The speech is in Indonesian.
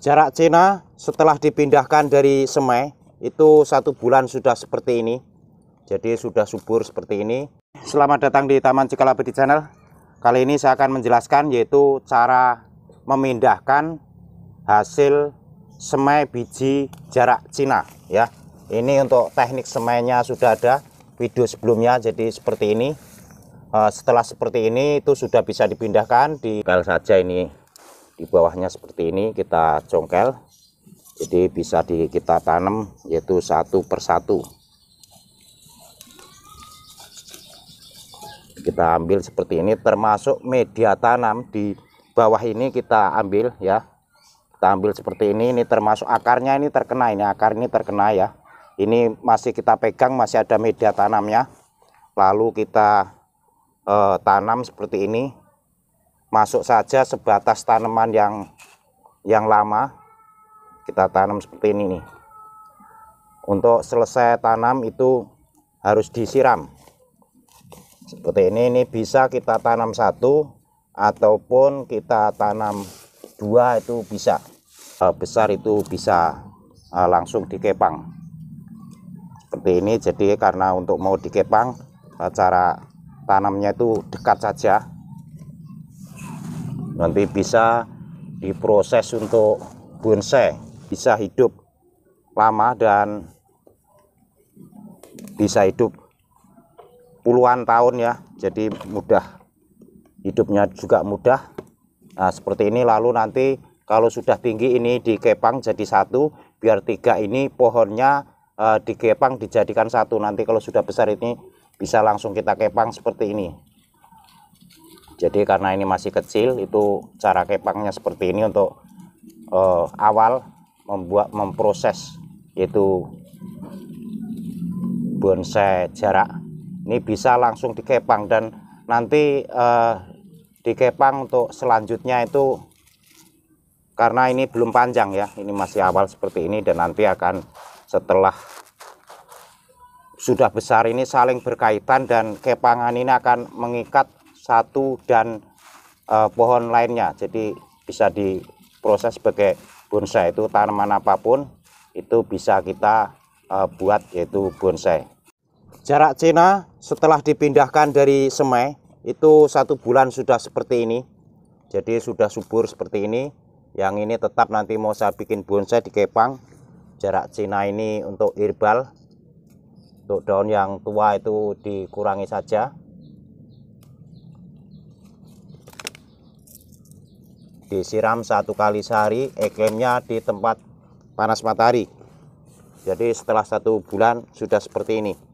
Jarak Cina setelah dipindahkan dari semai itu satu bulan sudah seperti ini. Jadi sudah subur seperti ini. Selamat datang di Taman Cikalabe channel. Kali ini saya akan menjelaskan yaitu cara memindahkan hasil semai biji jarak Cina ya. Ini untuk teknik semainya sudah ada video sebelumnya jadi seperti ini. Eh, setelah seperti ini itu sudah bisa dipindahkan di kal saja ini di bawahnya seperti ini kita congkel jadi bisa di, kita tanam yaitu satu persatu kita ambil seperti ini termasuk media tanam di bawah ini kita ambil ya kita ambil seperti ini ini termasuk akarnya ini terkena ini akar ini terkena ya ini masih kita pegang masih ada media tanamnya lalu kita eh, tanam seperti ini masuk saja sebatas tanaman yang yang lama kita tanam seperti ini nih untuk selesai tanam itu harus disiram seperti ini ini bisa kita tanam satu ataupun kita tanam dua itu bisa eh, besar itu bisa eh, langsung dikepang seperti ini jadi karena untuk mau dikepang eh, cara tanamnya itu dekat saja nanti bisa diproses untuk bonsai bisa hidup lama dan bisa hidup puluhan tahun ya jadi mudah hidupnya juga mudah nah seperti ini lalu nanti kalau sudah tinggi ini dikepang jadi satu biar tiga ini pohonnya eh, dikepang dijadikan satu nanti kalau sudah besar ini bisa langsung kita kepang seperti ini jadi karena ini masih kecil itu cara kepangnya seperti ini untuk uh, awal membuat memproses yaitu bonsai jarak. Ini bisa langsung dikepang dan nanti uh, dikepang untuk selanjutnya itu karena ini belum panjang ya. Ini masih awal seperti ini dan nanti akan setelah sudah besar ini saling berkaitan dan kepangan ini akan mengikat satu dan uh, pohon lainnya jadi bisa diproses sebagai bonsai itu tanaman apapun itu bisa kita uh, buat yaitu bonsai jarak Cina setelah dipindahkan dari semai itu satu bulan sudah seperti ini jadi sudah subur seperti ini yang ini tetap nanti mau saya bikin bonsai di kepang jarak Cina ini untuk herbal untuk daun yang tua itu dikurangi saja disiram satu kali sehari eklemnya di tempat panas matahari jadi setelah satu bulan sudah seperti ini